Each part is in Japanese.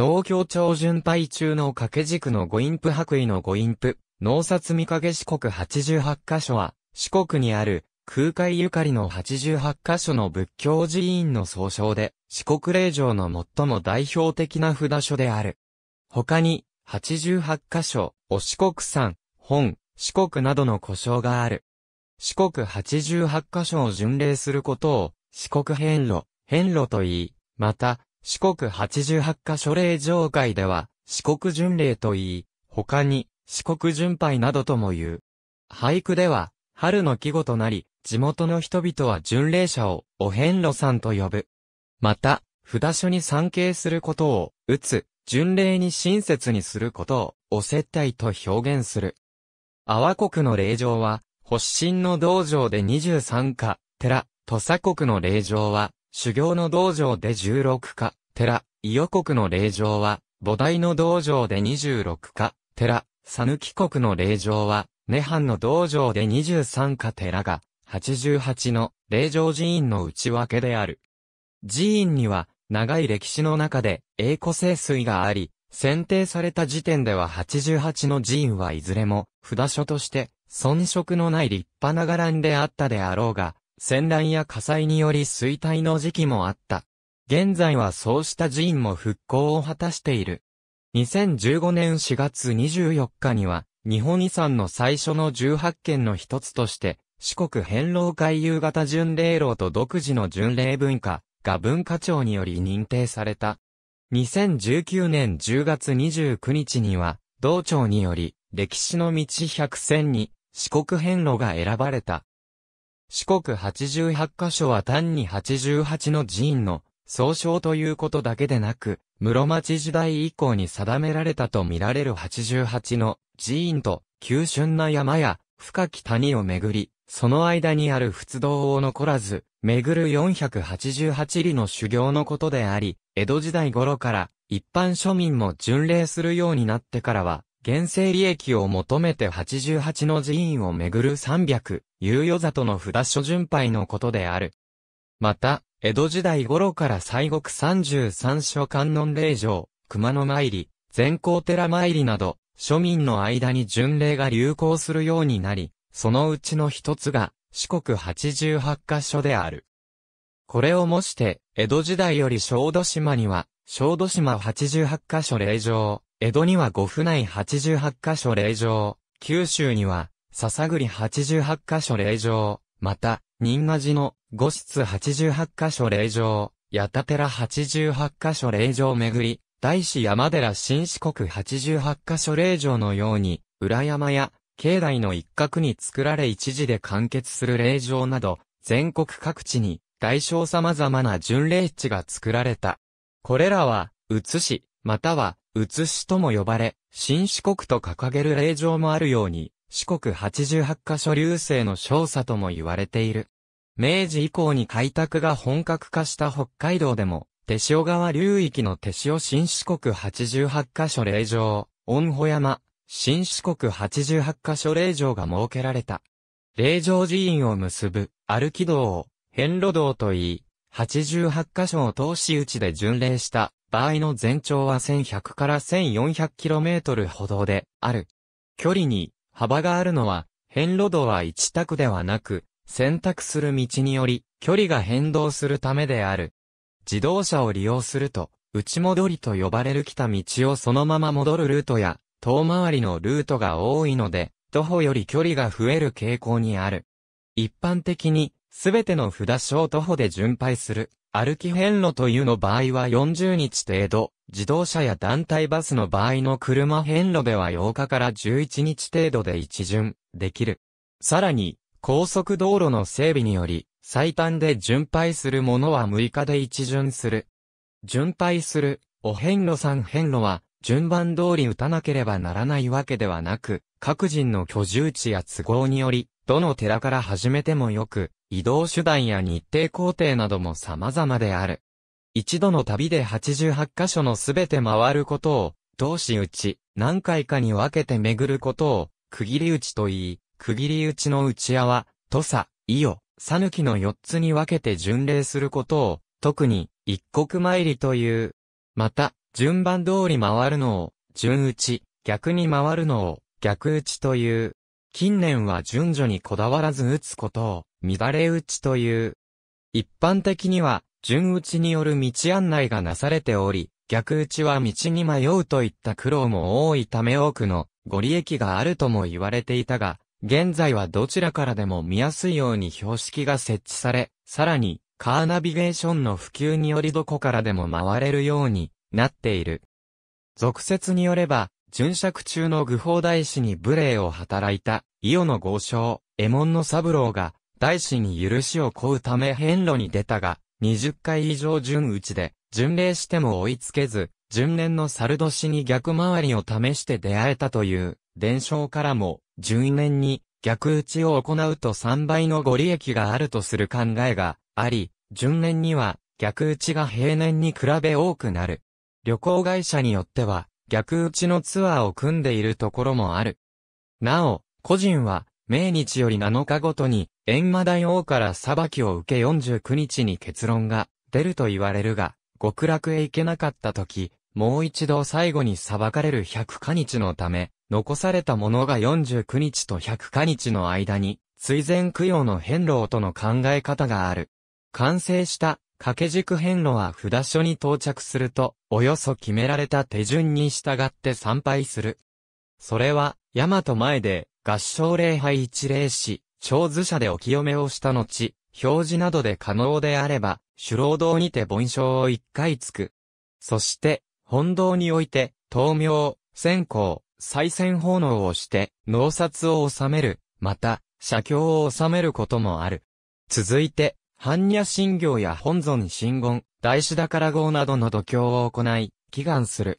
農協長巡拝中の掛け軸の五インプ白衣の五インプ、農札見影四国88箇所は、四国にある空海ゆかりの88箇所の仏教寺院の総称で、四国霊場の最も代表的な札所である。他に、88箇所、お四国山、本、四国などの故障がある。四国88箇所を巡礼することを、四国遍路、遍路と言い、また、四国八十八カ所霊場会では、四国巡礼と言い、他に、四国巡拝などとも言う。俳句では、春の季語となり、地元の人々は巡礼者を、お遍路さんと呼ぶ。また、札所に参詣することを、打つ、巡礼に親切にすることを、お接待と表現する。阿波国の霊場は、発信の道場で23か、寺、土佐国の霊場は、修行の道場で16か、寺、伊予国の霊場は、菩提の道場で26か、寺、讃岐国の霊場は、涅槃の道場で23か寺が、88の霊場寺院の内訳である。寺院には、長い歴史の中で、栄枯清水があり、選定された時点では88の寺院はいずれも、札所として、遜色のない立派な伽藍であったであろうが、戦乱や火災により衰退の時期もあった。現在はそうした寺院も復興を果たしている。2015年4月24日には、日本遺産の最初の18件の一つとして、四国返老会夕方巡礼楼と独自の巡礼文化が文化庁により認定された。2019年10月29日には、道庁により、歴史の道100選に四国返路が選ばれた。四国八十八カ所は単に八十八の寺院の総称ということだけでなく、室町時代以降に定められたと見られる八十八の寺院と急峻な山や深き谷を巡り、その間にある仏道を残らず、巡る四百八十八里の修行のことであり、江戸時代頃から一般庶民も巡礼するようになってからは、現世利益を求めて88の寺院をめぐる300、猶予里の札所巡拝のことである。また、江戸時代頃から西国33所観音霊場、熊野参り、善光寺参りなど、庶民の間に巡礼が流行するようになり、そのうちの一つが、四国88カ所である。これをもして、江戸時代より小豆島には、小豆島88カ所霊場、江戸には五府内八十八箇所霊場、九州には、笹栗八十八箇所霊場、また、仁和寺の五室八十八箇所霊場、八田寺八十八箇所霊場をめぐり、大師山寺新四国八十八箇所霊場のように、裏山や、境内の一角に作られ一時で完結する霊場など、全国各地に、大小様々な巡礼地が作られた。これらは、宇し、または、写しとも呼ばれ、新四国と掲げる霊場もあるように、四国八十八カ所流星の少佐とも言われている。明治以降に開拓が本格化した北海道でも、手塩川流域の手塩新四国八十八カ所霊場、恩保山、新四国八十八カ所霊場が設けられた。霊場寺院を結ぶ、歩き道を、遍路道といい、十八カ所を通し打ちで巡礼した、場合の全長は1100から 1400km ほどである。距離に幅があるのは、変路度は一択ではなく、選択する道により距離が変動するためである。自動車を利用すると、内戻りと呼ばれる来た道をそのまま戻るルートや、遠回りのルートが多いので、徒歩より距離が増える傾向にある。一般的に、すべての札所を徒歩で巡拝する。歩き遍路というの場合は40日程度、自動車や団体バスの場合の車遍路では8日から11日程度で一巡、できる。さらに、高速道路の整備により、最短で巡配するものは6日で一巡する。巡配する、お遍路さん遍路は、順番通り打たなければならないわけではなく、各人の居住地や都合により、どの寺から始めてもよく、移動手段や日程工程なども様々である。一度の旅で88カ所のすべて回ることを、同士打ち、何回かに分けて巡ることを、区切り打ちと言い、区切り打ちの打ち合わ、土佐、伊予、さぬきの4つに分けて巡礼することを、特に、一国参りという。また、順番通り回るのを、順打ち、逆に回るのを、逆打ちという。近年は順序にこだわらず打つことを、乱れ打ちという。一般的には、順打ちによる道案内がなされており、逆打ちは道に迷うといった苦労も多いため多くのご利益があるとも言われていたが、現在はどちらからでも見やすいように標識が設置され、さらに、カーナビゲーションの普及によりどこからでも回れるようになっている。俗説によれば、巡釈中の愚法大師に無礼を働いた、伊予の豪商、江門の三郎が、大師に許しを請うため遍路に出たが、20回以上順打ちで、巡礼しても追いつけず、順年の猿年に逆回りを試して出会えたという、伝承からも、順年に逆打ちを行うと3倍のご利益があるとする考えがあり、順年には逆打ちが平年に比べ多くなる。旅行会社によっては、逆打ちのツアーを組んでいるところもある。なお、個人は、命日より7日ごとに、閻魔大王から裁きを受け49日に結論が出ると言われるが、極楽へ行けなかった時、もう一度最後に裁かれる100日日のため、残されたものが49日と100日日の間に、追善供養の変老との考え方がある。完成した掛け軸遍路は札所に到着すると、およそ決められた手順に従って参拝する。それは、大和前で、合唱礼拝一礼し、長図者でお清めをした後、表示などで可能であれば、主労堂にて盆章を一回つく。そして、本堂において、灯明、線香、再選奉納をして、納札を収める、また、写経を収めることもある。続いて、般若心経や本尊真言、大師宝号などの度胸を行い、祈願する。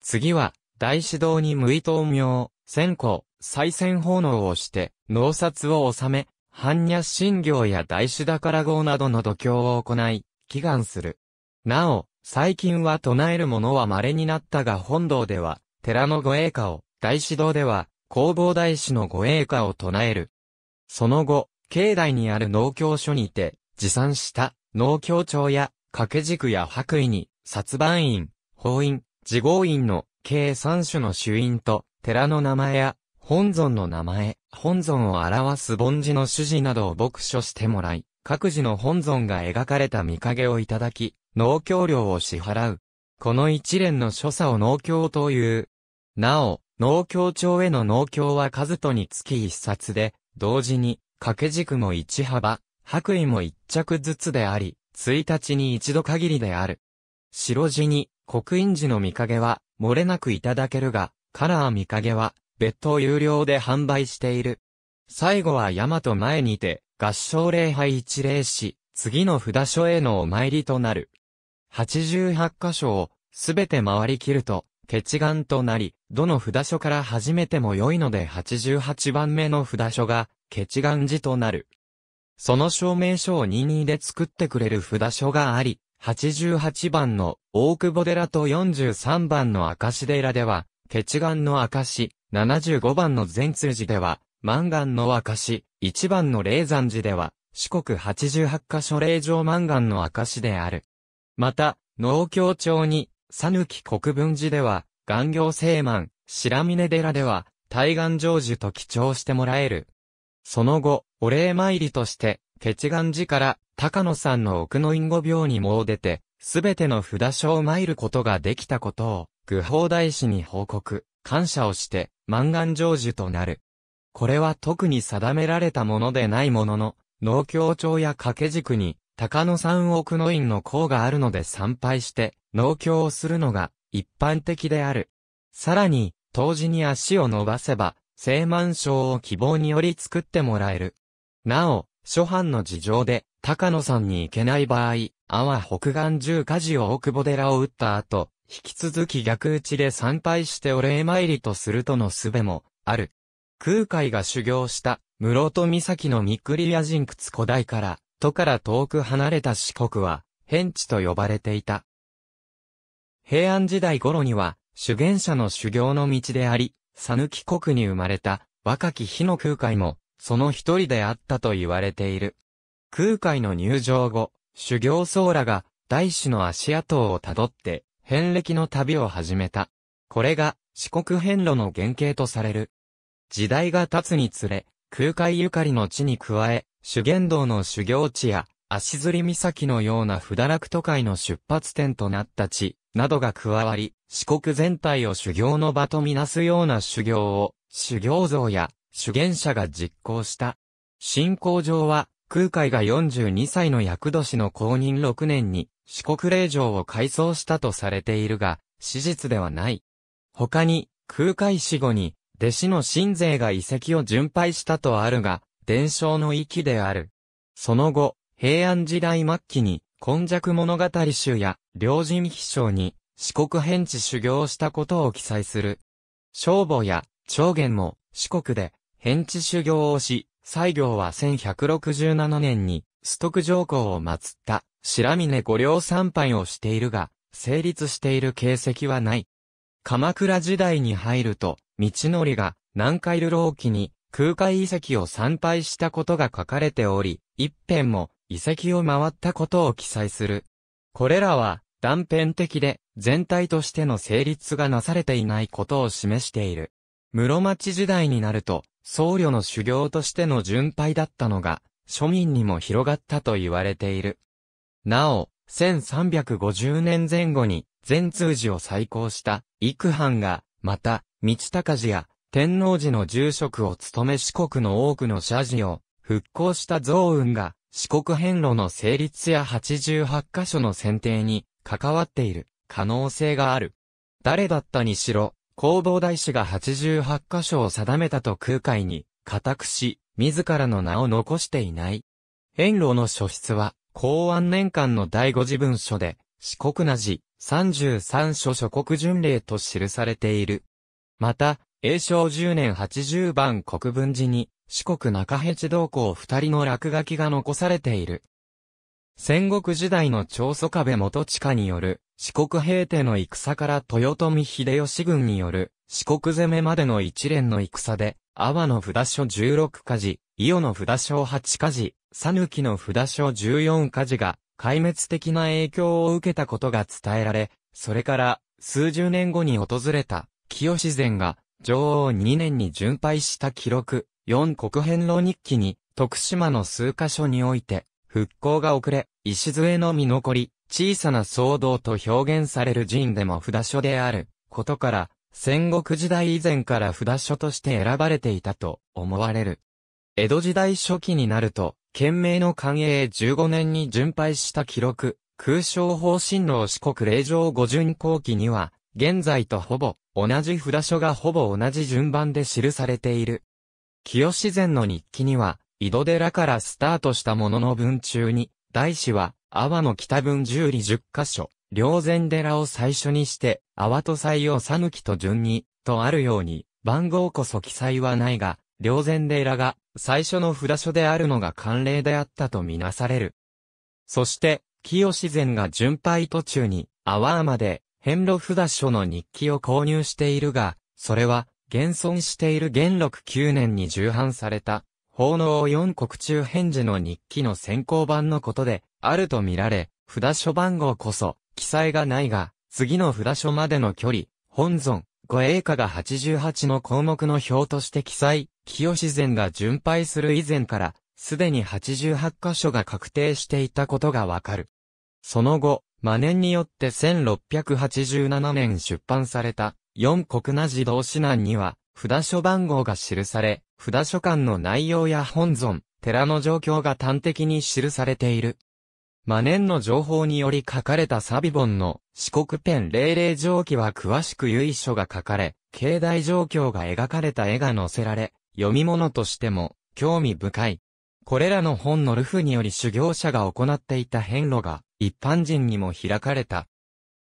次は、大師堂に無意灯明、線香、再選奉納をして、納札を納め、般若心経や大師宝号などの度胸を行い、祈願する。なお、最近は唱えるものは稀になったが本堂では、寺の護衛歌を、大師堂では、工房大師の護衛歌を唱える。その後、境内にある農協所にて、持参した農協長や掛け軸や白衣に殺番員、法院、自合院の計三種の主院と寺の名前や本尊の名前、本尊を表す凡字の主事などを牧書してもらい、各自の本尊が描かれた見影をいただき、農協料を支払う。この一連の所作を農協という。なお、農協長への農協は数とにつき一冊で、同時に、掛け軸も一幅、白衣も一着ずつであり、一日に一度限りである。白地に、刻印時の見影は、漏れなくいただけるが、カラー見影は、別途有料で販売している。最後は大和前にて、合唱礼拝一礼し、次の札所へのお参りとなる。八十八箇所を、すべて回り切ると、決願となり、どの札所から始めても良いので八十八番目の札所が、決願寺となる。その証明書を22で作ってくれる札書があり、88番の大久保寺と43番の明石寺では、血眼の石、75番の善通寺では、満願の石、1番の霊山寺では、四国88カ所霊場満願の石である。また、農協町に、さぬき国分寺では、岩行聖満、白峰寺では、大岸成就と記帳してもらえるその後、お礼参りとして、ケ願寺から高野さんの奥の因果病にも出て、すべての札所を参ることができたことを、愚法大師に報告、感謝をして、満願成就となる。これは特に定められたものでないものの、農協町や掛け軸に、高野山奥の院の功があるので参拝して、農協をするのが一般的である。さらに、当時に足を伸ばせば、正満賞を希望により作ってもらえる。なお、諸藩の事情で、高野山に行けない場合、阿波北岸十火事を大久保寺を打った後、引き続き逆打ちで参拝してお礼参りとするとの術も、ある。空海が修行した、室戸岬の三栗屋人窟古代から、都から遠く離れた四国は、変地と呼ばれていた。平安時代頃には、修験者の修行の道であり、さぬき国に生まれた若き日の空海も、その一人であったと言われている。空海の入場後、修行僧らが大師の足跡をたどって、遍歴の旅を始めた。これが四国遍路の原型とされる。時代が経つにつれ、空海ゆかりの地に加え、修験道の修行地や、足摺岬のような不堕落都会の出発点となった地、などが加わり、四国全体を修行の場とみなすような修行を、修行像や修験者が実行した。信仰上は、空海が42歳の役年の公認6年に、四国霊場を改装したとされているが、史実ではない。他に、空海死後に、弟子の新勢が遺跡を巡拝したとあるが、伝承の域である。その後、平安時代末期に、今弱物語集や、両人秘書に、四国辺地修行したことを記載する。正母や、長元も、四国で、辺地修行をし、西行は1167年に、須徳上皇を祀った、白峰御陵参拝をしているが、成立している形跡はない。鎌倉時代に入ると、道のりが、南海流浪記に、空海遺跡を参拝したことが書かれており、一辺も、遺跡を回ったことを記載する。これらは断片的で全体としての成立がなされていないことを示している。室町時代になると僧侶の修行としての巡拝だったのが庶民にも広がったと言われている。なお、1350年前後に全通寺を再興した幾藩が、また、道高寺や天皇寺の住職を務め四国の多くの社寺を復興した蔵雲が四国遍路の成立や88箇所の選定に関わっている可能性がある。誰だったにしろ、弘法大師が88箇所を定めたと空海に固くし、自らの名を残していない。遍路の書室は、公安年間の第五次文書で、四国なじ、十三書諸国巡礼と記されている。また、永正十年八十番国分寺に、四国中辺地道校二人の落書きが残されている。戦国時代の長祖壁元地下による四国平定の戦から豊臣秀吉軍による四国攻めまでの一連の戦で、阿波の札所十六火事、伊予の札所八火事、ぬきの札所十四火事が壊滅的な影響を受けたことが伝えられ、それから数十年後に訪れた清自然が女王2年に巡拝した記録、4国変老日記に、徳島の数カ所において、復興が遅れ、礎の見残り、小さな騒動と表現される寺院でも札所である、ことから、戦国時代以前から札所として選ばれていたと思われる。江戸時代初期になると、県名の寛永15年に巡拝した記録、空将方針の四国霊場五巡後期には、現在とほぼ同じ札所がほぼ同じ順番で記されている。清自然の日記には、井戸寺からスタートしたものの文中に、大師は、阿波の北分十里十箇所、両前寺を最初にして、阿波と採用さぬきと順に、とあるように、番号こそ記載はないが、両前寺が最初の札所であるのが慣例であったとみなされる。そして、清自然が巡拝途中に、阿波まで、遍路札所の日記を購入しているが、それは、現存している元禄9年に重版された、奉納四国中返事の日記の先行版のことで、あると見られ、札書番号こそ、記載がないが、次の札書までの距離、本尊、五栄華が88の項目の表として記載、清自然が巡拝する以前から、すでに88箇所が確定していたことがわかる。その後、真年によって1687年出版された、4国な児童指南には、札書番号が記され、札書館の内容や本尊、寺の状況が端的に記されている。真ネの情報により書かれたサビボンの四国ペン霊霊上記は詳しく由緒が書かれ、境内状況が描かれた絵が載せられ、読み物としても興味深い。これらの本のルフにより修行者が行っていた遍路が一般人にも開かれた。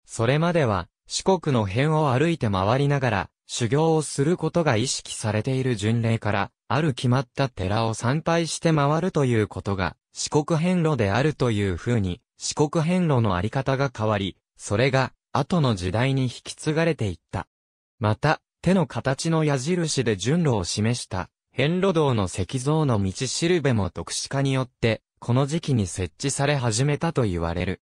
それまでは四国の辺を歩いて回りながら、修行をすることが意識されている巡礼から、ある決まった寺を参拝して回るということが、四国遍路であるという風に、四国遍路のあり方が変わり、それが、後の時代に引き継がれていった。また、手の形の矢印で順路を示した、遍路道の石像の道しるべも特殊化によって、この時期に設置され始めたと言われる。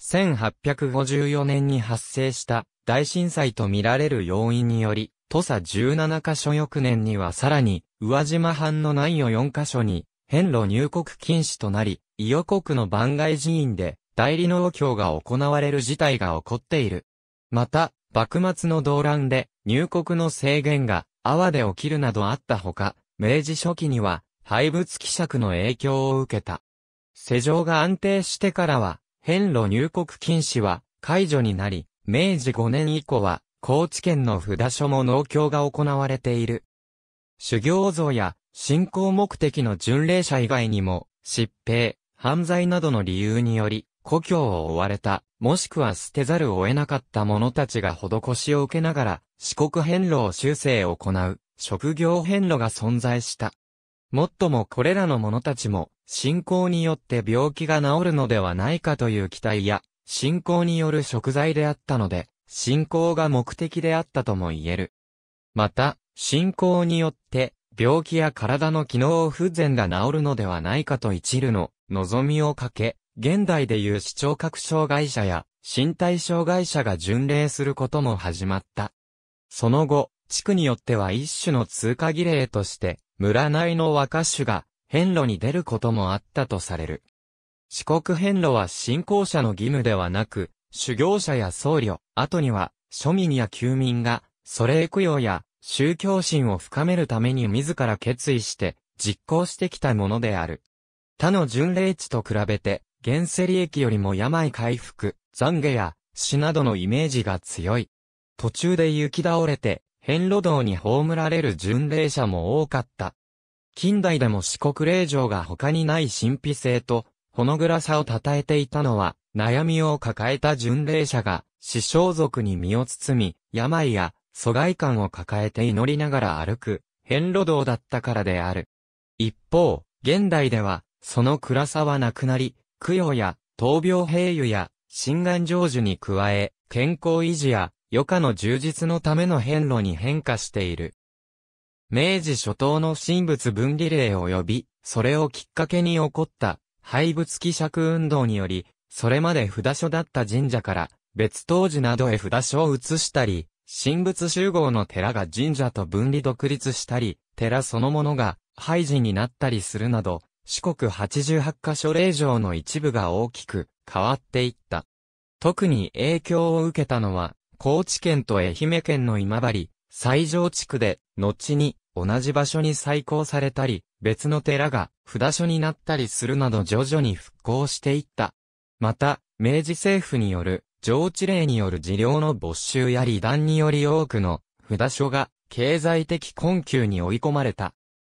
1854年に発生した大震災と見られる要因により、土佐17カ所翌年にはさらに、宇和島藩の南予4カ所に、遍路入国禁止となり、伊予国の番外寺院で、代理農協が行われる事態が起こっている。また、幕末の動乱で、入国の制限が、阿波で起きるなどあったほか、明治初期には、廃物希釈の影響を受けた。世情が安定してからは、遍路入国禁止は解除になり、明治5年以降は、高知県の札所も農協が行われている。修行像や信仰目的の巡礼者以外にも、疾病、犯罪などの理由により、故郷を追われた、もしくは捨てざるを得なかった者たちが施しを受けながら、四国遍路を修正を行う、職業遍路が存在した。もっともこれらの者たちも、信仰によって病気が治るのではないかという期待や、信仰による食材であったので、信仰が目的であったとも言える。また、信仰によって、病気や体の機能不全が治るのではないかと一縷の望みをかけ、現代でいう視聴覚障害者や身体障害者が巡礼することも始まった。その後、地区によっては一種の通過儀礼として、村内の若歌手が遍路に出ることもあったとされる。四国遍路は信仰者の義務ではなく、修行者や僧侶、後には庶民や休民が、れへ供養や宗教心を深めるために自ら決意して実行してきたものである。他の巡礼地と比べて、現世利益よりも病回復、懺悔や死などのイメージが強い。途中で行き倒れて遍路道に葬られる巡礼者も多かった。近代でも四国霊場が他にない神秘性と、ほの暗さを称えていたのは、悩みを抱えた巡礼者が、死傷族に身を包み、病や疎外感を抱えて祈りながら歩く、遍路道だったからである。一方、現代では、その暗さはなくなり、供養や、闘病平癒や、心願成就に加え、健康維持や、余暇の充実のための変路に変化している。明治初頭の神仏分離令及び、それをきっかけに起こった廃仏希釈運動により、それまで札所だった神社から別当時などへ札所を移したり、神仏集合の寺が神社と分離独立したり、寺そのものが廃寺になったりするなど、四国八十八箇所令場の一部が大きく変わっていった。特に影響を受けたのは高知県と愛媛県の今治、西条地区で、後に同じ場所に再興されたり、別の寺が札所になったりするなど徐々に復興していった。また、明治政府による上地令による事業の没収や離断により多くの札所が経済的困窮に追い込まれた。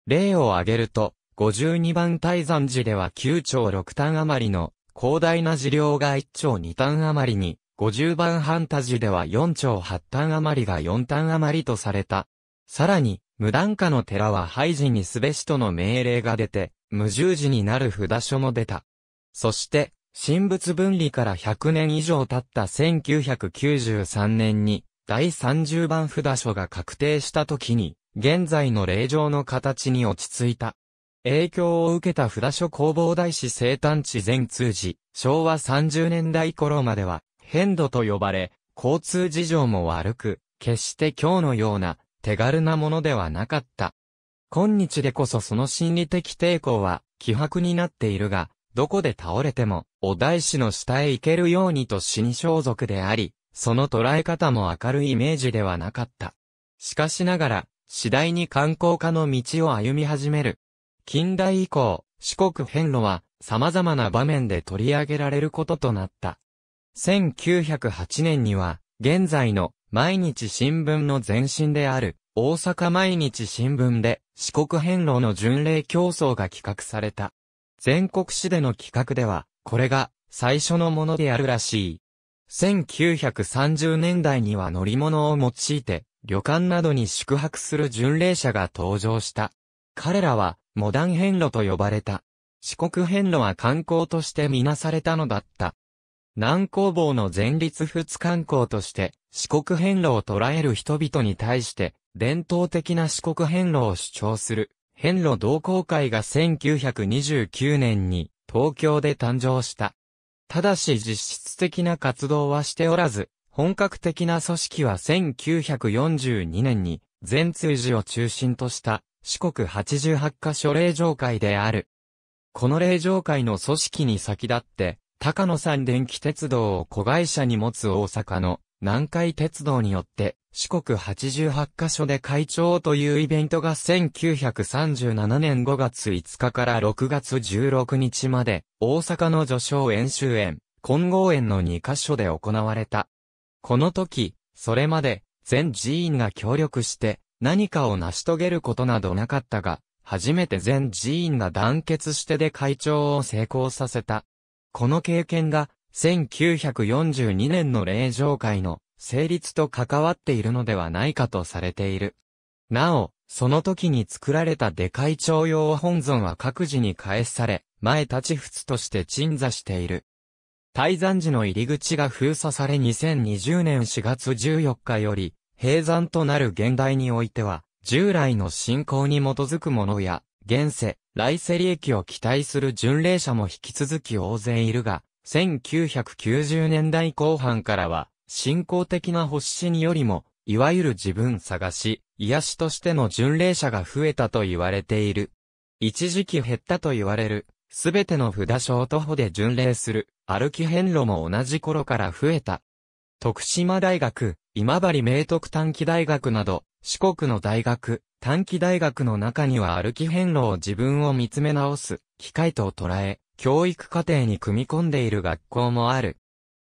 例を挙げると、52番大山寺では9兆6単余りの広大な事業が1兆2単余りに50番ファンタジーでは4丁8単余りが4単余りとされた。さらに、無断化の寺は廃寺にすべしとの命令が出て、無十字になる札所も出た。そして、神仏分離から100年以上経った1993年に、第30番札所が確定した時に、現在の霊場の形に落ち着いた。影響を受けた札所工房大師生誕地全通寺、昭和30年代頃までは、変度と呼ばれ、交通事情も悪く、決して今日のような手軽なものではなかった。今日でこそその心理的抵抗は希薄になっているが、どこで倒れても、お大師の下へ行けるようにと死に装束であり、その捉え方も明るいイメージではなかった。しかしながら、次第に観光化の道を歩み始める。近代以降、四国遍路は様々な場面で取り上げられることとなった。1908年には、現在の毎日新聞の前身である、大阪毎日新聞で、四国遍路の巡礼競争が企画された。全国市での企画では、これが最初のものであるらしい。1930年代には乗り物を用いて、旅館などに宿泊する巡礼者が登場した。彼らは、モダン遍路と呼ばれた。四国遍路は観光としてみなされたのだった。南工房の前立仏観光として、四国遍路を捉える人々に対して、伝統的な四国遍路を主張する、遍路同好会が1929年に東京で誕生した。ただし実質的な活動はしておらず、本格的な組織は1942年に、全通寺を中心とした四国88カ所霊場会である。この霊場会の組織に先立って、高野山電気鉄道を子会社に持つ大阪の南海鉄道によって四国88カ所で会長というイベントが1937年5月5日から6月16日まで大阪の序章演習園、金剛園の2カ所で行われた。この時、それまで全寺院が協力して何かを成し遂げることなどなかったが、初めて全寺院が団結してで会長を成功させた。この経験が、1942年の霊場会の成立と関わっているのではないかとされている。なお、その時に作られたでかい徴用本尊は各自に返され、前立ち仏として鎮座している。大山寺の入り口が封鎖され2020年4月14日より、閉山となる現代においては、従来の信仰に基づくものや、現世、来世利益を期待する巡礼者も引き続き大勢いるが、1990年代後半からは、信仰的な発信よりも、いわゆる自分探し、癒しとしての巡礼者が増えたと言われている。一時期減ったと言われる、すべての札所徒歩で巡礼する、歩き遍路も同じ頃から増えた。徳島大学、今治明徳短期大学など、四国の大学、短期大学の中には歩き遍路を自分を見つめ直す機会と捉え、教育課程に組み込んでいる学校もある。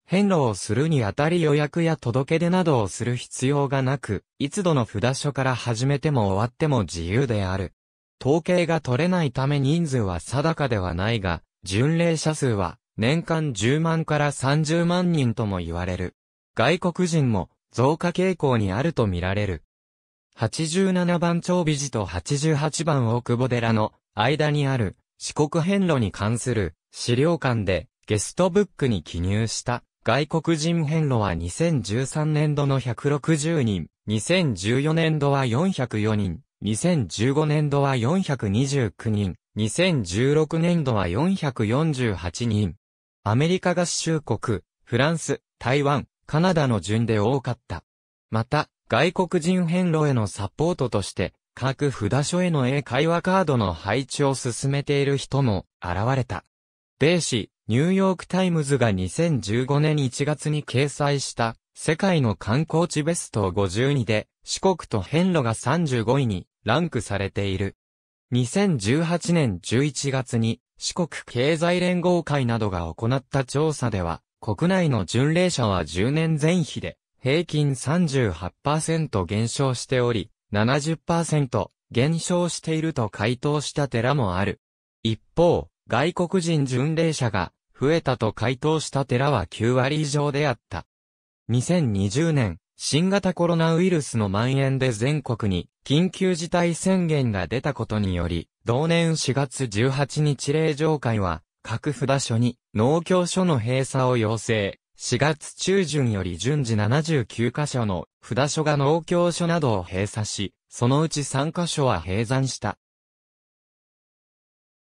変路をするにあたり予約や届け出などをする必要がなく、いつどの札所から始めても終わっても自由である。統計が取れないため人数は定かではないが、巡礼者数は年間10万から30万人とも言われる。外国人も増加傾向にあると見られる。87番長美寺と88番大久保寺の間にある四国遍路に関する資料館でゲストブックに記入した外国人遍路は2013年度の160人、2014年度は404人、2015年度は429人、2016年度は448人。アメリカ合衆国、フランス、台湾、カナダの順で多かった。また、外国人遍路へのサポートとして、各札所への英会話カードの配置を進めている人も現れた。米紙、ニューヨークタイムズが2015年1月に掲載した世界の観光地ベスト52で四国と遍路が35位にランクされている。2018年11月に四国経済連合会などが行った調査では国内の巡礼者は10年前比で平均38%減少しており、70%減少していると回答した寺もある。一方、外国人巡礼者が増えたと回答した寺は9割以上であった。2020年、新型コロナウイルスの蔓延で全国に緊急事態宣言が出たことにより、同年4月18日令状会は、各札所に農協所の閉鎖を要請。4月中旬より順次79カ所の札所が農協所などを閉鎖し、そのうち3カ所は閉山した。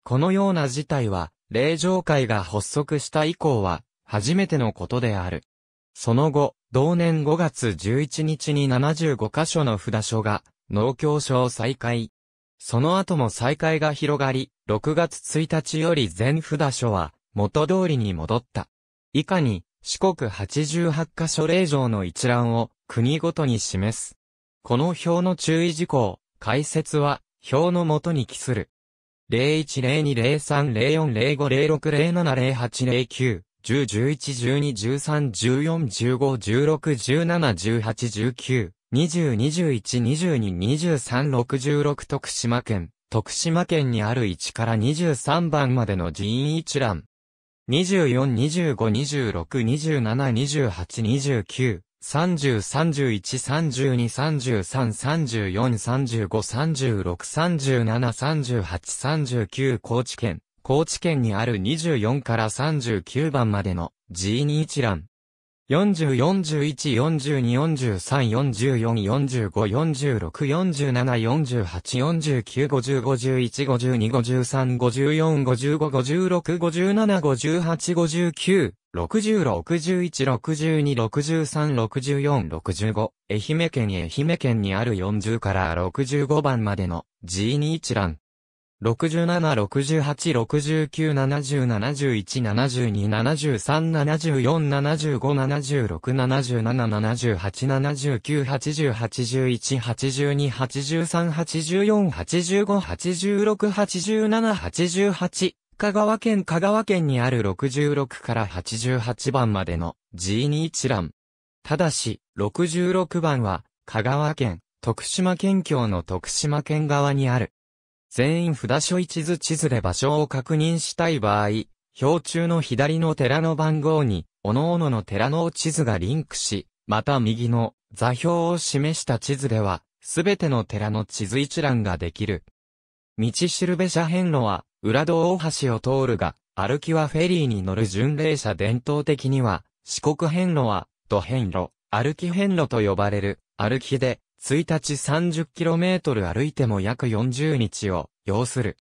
このような事態は、霊場会が発足した以降は、初めてのことである。その後、同年5月11日に75カ所の札所が、農協所を再開。その後も再開が広がり、6月1日より全札所は、元通りに戻った。以下に、四国88カ所令状の一覧を国ごとに示す。この表の注意事項、解説は表のもとに記する。010203040506070809。10、11、12、13、14、15、16、17、18、19、20、21、22、23、66徳島県、徳島県にある1から23番までの人員一覧。24、25、26、27、28、29、30、31、32、33、34、35、36、37、38、39高知県、高知県にある24から39番までの G2 一覧、40、41、42、43、44、45、46、47、48、49、50、51、52、53、54、55、56、57、58、59、60、61、62、63、64、65愛媛県愛媛県にある40から65番までの G 2一覧6 7 6 8 6 9 7 0 7 1 7 2 7 3 7 4 7 5 7 6 7 7 7 8 7 9 8 0 8 1 8 2 8 3 8 4 8 5 8 6 8 7 8 8香川県香川県にある66から88番までの G 2一覧。ただし、66番は香川県、徳島県境の徳島県側にある全員札所一図地図で場所を確認したい場合、表中の左の寺の番号に、各々の寺の地図がリンクし、また右の座標を示した地図では、すべての寺の地図一覧ができる。道しるべ車変路は、裏道大橋を通るが、歩きはフェリーに乗る巡礼者伝統的には、四国変路は、土変路、歩き変路と呼ばれる、歩きで、1日 30km 歩いても約40日を要する。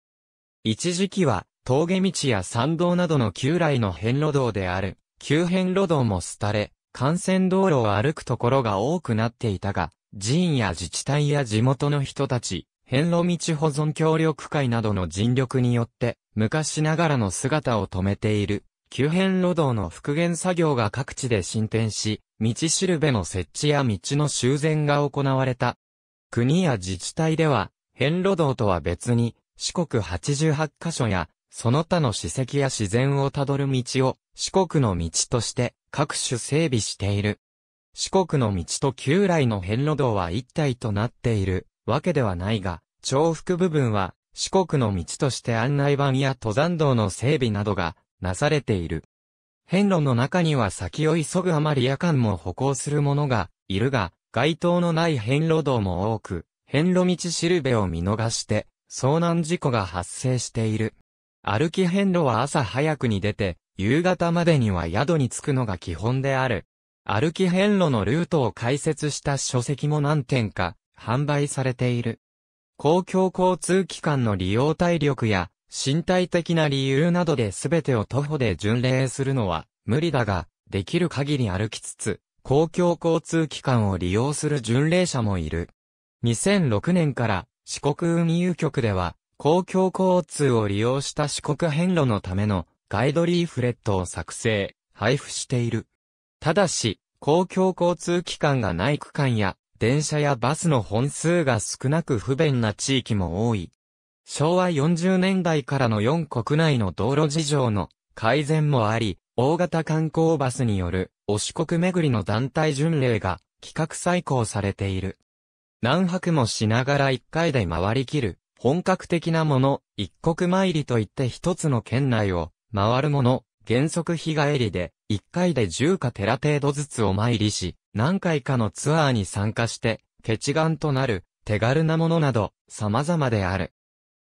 一時期は峠道や山道などの旧来の変路道である、旧変路道も廃れ、幹線道路を歩くところが多くなっていたが、寺院や自治体や地元の人たち、変路道保存協力会などの尽力によって、昔ながらの姿を止めている、急変路道の復元作業が各地で進展し、道しるべの設置や道の修繕が行われた。国や自治体では、変路道とは別に、四国88カ所や、その他の史跡や自然をたどる道を、四国の道として各種整備している。四国の道と旧来の変路道は一体となっているわけではないが、重複部分は四国の道として案内板や登山道の整備などがなされている。変路の中には先を急ぐあまり夜間も歩行する者がいるが、街灯のない変路道も多く、変路道しるべを見逃して、遭難事故が発生している。歩き遍路は朝早くに出て、夕方までには宿に着くのが基本である。歩き遍路のルートを解説した書籍も何点か販売されている。公共交通機関の利用体力や身体的な理由などで全てを徒歩で巡礼するのは無理だが、できる限り歩きつつ、公共交通機関を利用する巡礼者もいる。2006年から四国運輸局では、公共交通を利用した四国遍路のためのガイドリーフレットを作成、配布している。ただし、公共交通機関がない区間や、電車やバスの本数が少なく不便な地域も多い。昭和40年代からの4国内の道路事情の改善もあり、大型観光バスによる、お四国巡りの団体巡礼が、企画再考されている。何泊もしながら1回で回りきる、本格的なもの、一国参りといって一つの県内を、回るもの、原則日帰りで、1回で10か寺程度ずつお参りし、何回かのツアーに参加して、ケチガンとなる、手軽なものなど、様々である。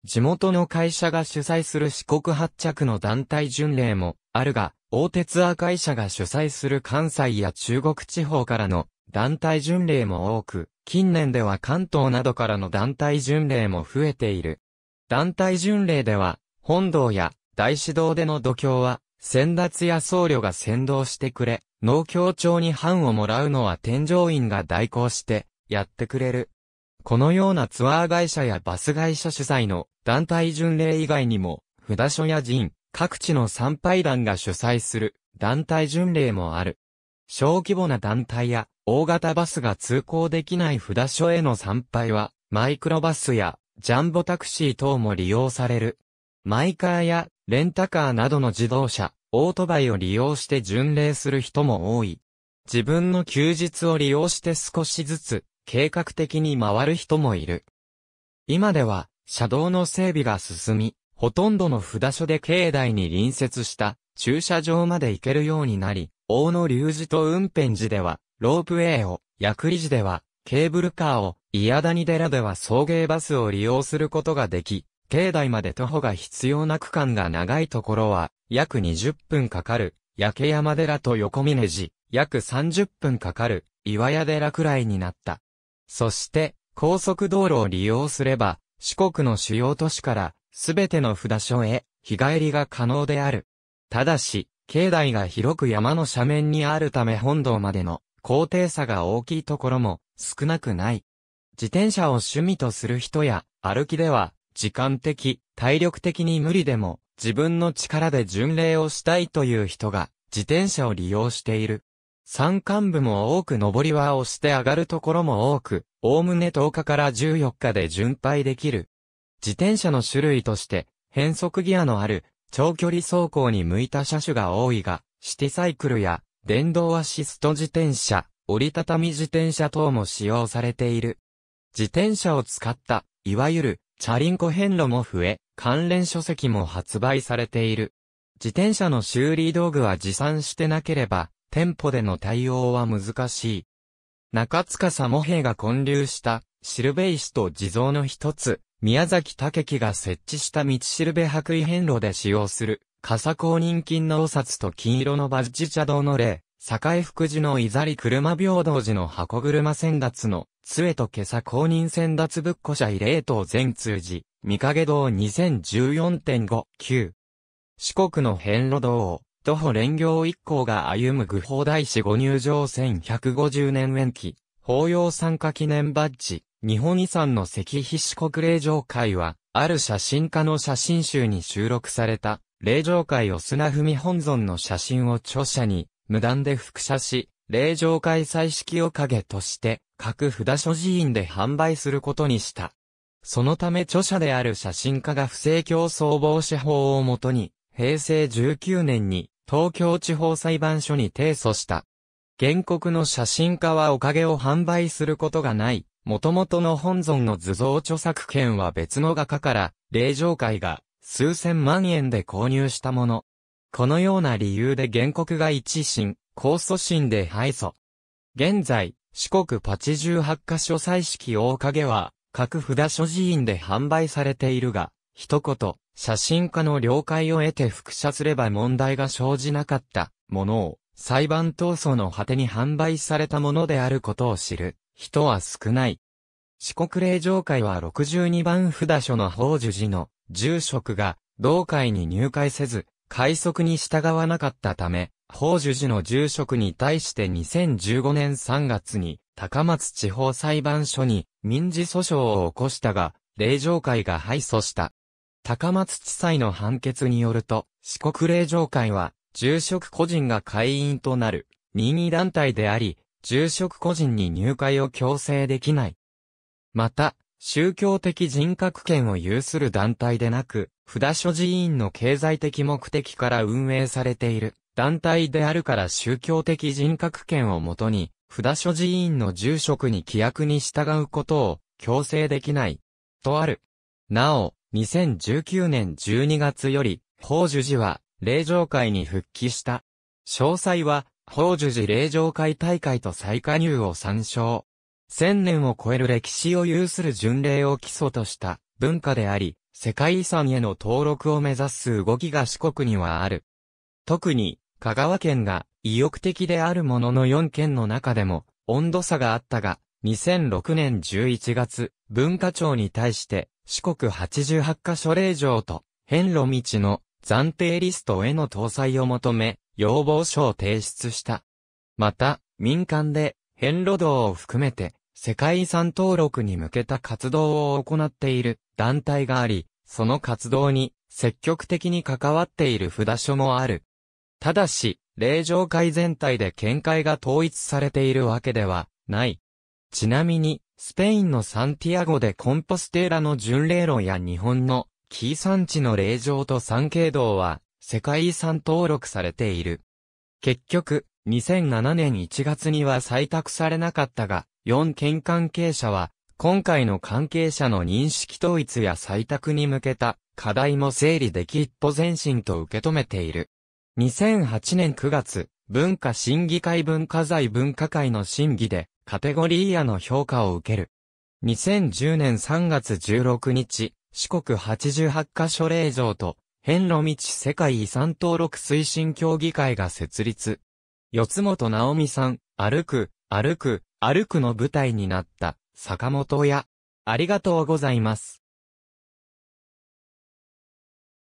地元の会社が主催する四国発着の団体巡礼もあるが、大鉄赤会社が主催する関西や中国地方からの団体巡礼も多く、近年では関東などからの団体巡礼も増えている。団体巡礼では、本堂や大師堂での度胸は、先達や僧侶が先導してくれ、農協長に班をもらうのは添乗員が代行して、やってくれる。このようなツアー会社やバス会社主催の団体巡礼以外にも、札所や寺院、各地の参拝団が主催する団体巡礼もある。小規模な団体や大型バスが通行できない札所への参拝は、マイクロバスやジャンボタクシー等も利用される。マイカーやレンタカーなどの自動車、オートバイを利用して巡礼する人も多い。自分の休日を利用して少しずつ計画的に回る人もいる。今では、車道の整備が進み、ほとんどの札所で境内に隣接した駐車場まで行けるようになり、大野隆寺と雲辺寺では、ロープウェイを、薬理寺では、ケーブルカーを、宮谷寺では送迎バスを利用することができ、境内まで徒歩が必要な区間が長いところは、約20分かかる、焼山寺と横峰寺、約30分かかる、岩屋寺くらいになった。そして、高速道路を利用すれば、四国の主要都市から、すべての札所へ、日帰りが可能である。ただし、境内が広く山の斜面にあるため本堂までの高低差が大きいところも少なくない。自転車を趣味とする人や、歩きでは、時間的、体力的に無理でも、自分の力で巡礼をしたいという人が、自転車を利用している。山間部も多く上りは押して上がるところも多く、おおむね10日から14日で巡配できる。自転車の種類として、変速ギアのある、長距離走行に向いた車種が多いが、シティサイクルや、電動アシスト自転車、折りたたみ自転車等も使用されている。自転車を使った、いわゆる、チャリンコ変路も増え、関連書籍も発売されている。自転車の修理道具は持参してなければ、店舗での対応は難しい。中塚佐茂兵が建立した、シルベ石と地蔵の一つ、宮崎武樹が設置した道しるべ白衣遍路で使用する、笠公人金のお札と金色のバッジ茶道の例、堺福寺のいざり車平等寺の箱車先達の、杖と袈裟公認先達仏庫社慰霊等全通寺、三影堂2014.59。四国の遍路道徒歩連行一行が歩む愚法大師ご入場1150年延期、法要参加記念バッジ、日本遺産の石碑四国霊場会は、ある写真家の写真集に収録された、霊場会を砂踏み本尊の写真を著者に、無断で複写し、霊場会再式を影として、各札所寺院で販売することにした。そのため著者である写真家が不正競争防止法をもとに、平成19年に東京地方裁判所に提訴した。原告の写真家はおかげを販売することがない。元々の本尊の図像著作権は別の画家から、霊場会が数千万円で購入したもの。このような理由で原告が一審、控訴審で敗訴。現在、四国八十八箇所彩色大影は、各札所寺院で販売されているが、一言、写真家の了解を得て複写すれば問題が生じなかったものを、裁判闘争の果てに販売されたものであることを知る人は少ない。四国霊場会は62番札所の宝珠寺の住職が同会に入会せず、快速に従わなかったため、宝珠寺の住職に対して2015年3月に高松地方裁判所に民事訴訟を起こしたが、霊場会が敗訴した。高松地裁の判決によると、四国霊場会は、住職個人が会員となる、任意団体であり、住職個人に入会を強制できない。また、宗教的人格権を有する団体でなく、札所寺院の経済的目的から運営されている団体であるから宗教的人格権をもとに、札所寺院の住職に規約に従うことを強制できない。とある。なお、2019年12月より、法樹寺は、霊場会に復帰した。詳細は、法樹寺霊場会大会と再加入を参照。千年を超える歴史を有する巡礼を基礎とした文化であり、世界遺産への登録を目指す動きが四国にはある。特に、香川県が意欲的であるものの4県の中でも温度差があったが、2006年11月、文化庁に対して四国88カ所令状と、遍路道の暫定リストへの搭載を求め、要望書を提出した。また、民間で、遍路道を含めて、世界遺産登録に向けた活動を行っている団体があり、その活動に積極的に関わっている札所もある。ただし、霊場界全体で見解が統一されているわけではない。ちなみに、スペインのサンティアゴでコンポステーラの巡礼路や日本の紀伊山地の霊場と山景道は世界遺産登録されている。結局、2007年1月には採択されなかったが、4県関係者は、今回の関係者の認識統一や採択に向けた課題も整理でき一歩前進と受け止めている。2008年9月、文化審議会文化財文化会の審議で、カテゴリーやの評価を受ける。2010年3月16日、四国88カ所霊場と、遍路道世界遺産登録推進協議会が設立。四本直美さん、歩く、歩く、歩くの舞台になった、坂本屋。ありがとうございます。